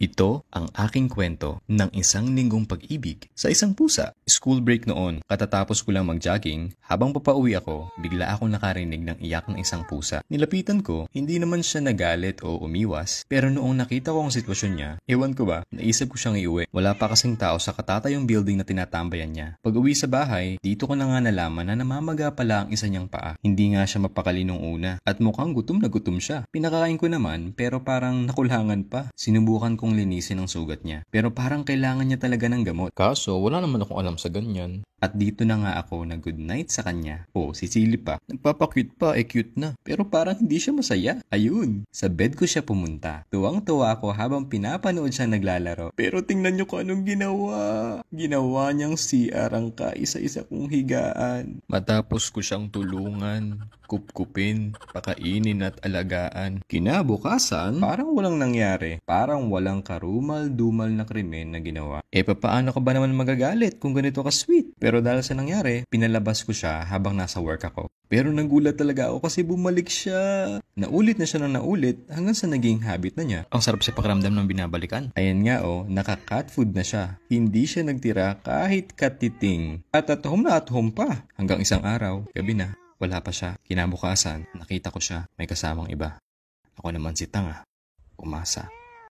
Ito ang aking kwento ng isang linggong pag-ibig sa isang pusa. School break noon, katatapos ko lang mag-jogging, habang papauwi ako, bigla akong nakarinig ng iyak ng isang pusa. Nilapitan ko, hindi naman siya nagalit o umiwas, pero noong nakita ko ang sitwasyon niya, ewan ko ba, naisip ko siyang iuwi. Wala pa kasing tao sa katatayong building na tinatambayan niya. Pag uwi sa bahay, dito ko na nga nalaman na namamaga pala ang isa niyang paa. Hindi nga siya mapakali nung una, at mukhang gutom na gutom siya. Pinakakain ko naman, pero parang nakulangan pa. Sinubukan kong kong linisin ang sugat niya. Pero parang kailangan niya talaga ng gamot. Kaso wala naman akong alam sa ganyan. At dito na nga ako na good night sa kanya. Oh, si sisili pa. Nagpapakute pa, eh cute na. Pero parang hindi siya masaya. Ayun, sa bed ko siya pumunta. Tuwang-tuwa ako habang pinapanood siya naglalaro. Pero tingnan niyo kung anong ginawa. Ginawa niyang CR ang kaisa-isa kong higaan. Matapos ko siyang tulungan, kupkupin, pakainin at alagaan. Kinabukasan, parang walang nangyari. Parang walang karumal-dumal na krimen na ginawa. Eh paano ka ba naman magagalit kung ganito ka sweet? Pero pero dahil sa nangyari, pinalabas ko siya habang nasa work ako. Pero nagulat talaga ako kasi bumalik siya. Naulit na siya ng naulit hanggang sa naging habit na niya. Ang sarap sa pakiramdam ng binabalikan. Ayan nga o, oh, naka-cat food na siya. Hindi siya nagtira kahit katiting. At at home na at home pa. Hanggang isang araw, gabi na, wala pa siya. Kinabukasan, nakita ko siya, may kasamang iba. Ako naman si Tanga, umasa.